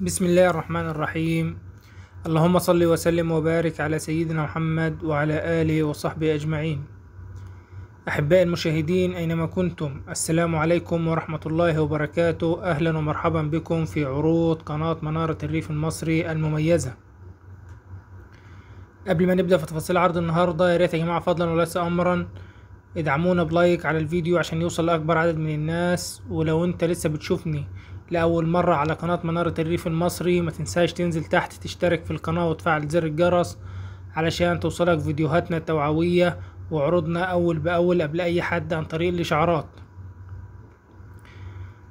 بسم الله الرحمن الرحيم اللهم صل وسلم وبارك على سيدنا محمد وعلى آله وصحبه أجمعين أحباء المشاهدين أينما كنتم السلام عليكم ورحمة الله وبركاته أهلا ومرحبا بكم في عروض قناة منارة الريف المصري المميزة قبل ما نبدأ في تفاصيل عرض النهاردة يا ريت يا جماعة فضلا وليس أمرا ادعمونا بلايك على الفيديو عشان يوصل لأكبر عدد من الناس ولو انت لسه بتشوفني لأول مرة على قناة منارة الريف المصري ما تنساش تنزل تحت تشترك في القناة وتفعل زر الجرس علشان توصلك فيديوهاتنا التوعوية وعروضنا أول بأول قبل أي حد عن طريق الإشعارات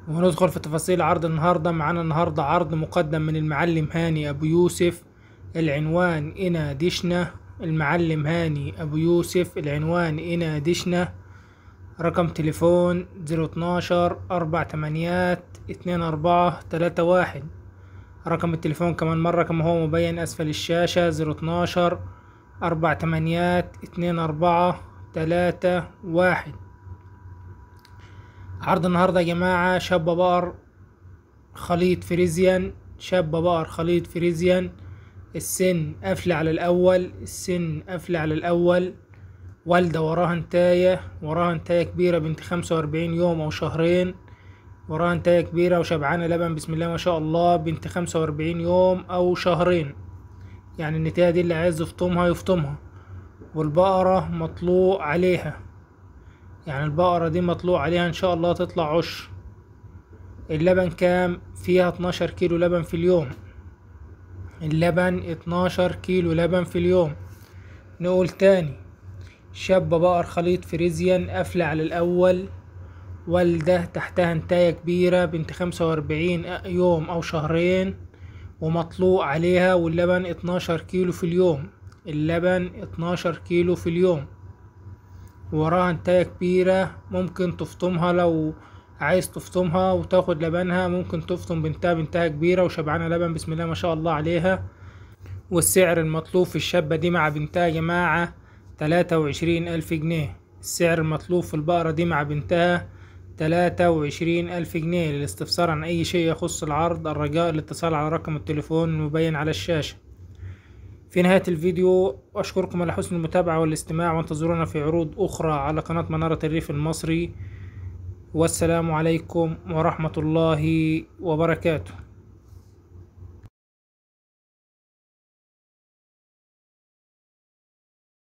وندخل في تفاصيل عرض النهاردة معانا النهاردة عرض مقدم من المعلم هاني أبو يوسف العنوان إنا دشنا المعلم هاني أبو يوسف العنوان إنا دشنا رقم تليفون زيرو اتناشر أربع تمانيات اتنين أربعة تلاتة واحد رقم التليفون كمان مرة كما هو مبين أسفل الشاشة زيرو اتناشر أربع تمانيات اتنين أربعة تلاتة واحد عرض النهاردة يا جماعة شاب بقر خليط فريزيان شاب بقر خليط فريزيان السن قفل على الأول السن قفل على الأول والدة وراها نتاية وراها نتاية كبيرة بنت خمسة وأربعين يوم أو شهرين وراها نتاية كبيرة وشبعانة لبن بسم الله ما شاء الله بنت خمسة وأربعين يوم أو شهرين يعني النتاية دي اللي عايز يفطمها يفطمها والبقرة مطلوع عليها يعني البقرة دي مطلوع عليها إن شاء الله تطلع عشر اللبن كام فيها اتناشر كيلو لبن في اليوم اللبن اتناشر كيلو لبن في اليوم نقول تاني شاب بقر خليط فريزيان قافلة على الأول والدة تحتها انتاية كبيرة بنت خمسة وأربعين يوم أو شهرين ومطلوق عليها واللبن اتناشر كيلو في اليوم اللبن اتناشر كيلو في اليوم وراها انتاية كبيرة ممكن تفطمها لو عايز تفطمها وتاخد لبنها ممكن تفطم بنتها بنتها كبيرة وشبعانة لبن بسم الله ما شاء الله عليها والسعر المطلوب في الشابة دي مع بنتها يا جماعة تلاتة وعشرين ألف جنيه السعر المطلوب في البقرة دي مع بنتها تلاتة وعشرين ألف جنيه للاستفسار عن أي شيء يخص العرض الرجاء الاتصال على رقم التليفون المبين على الشاشة في نهاية الفيديو أشكركم على حسن المتابعة والاستماع وانتظرونا في عروض أخرى على قناة منارة الريف المصري والسلام عليكم ورحمة الله وبركاته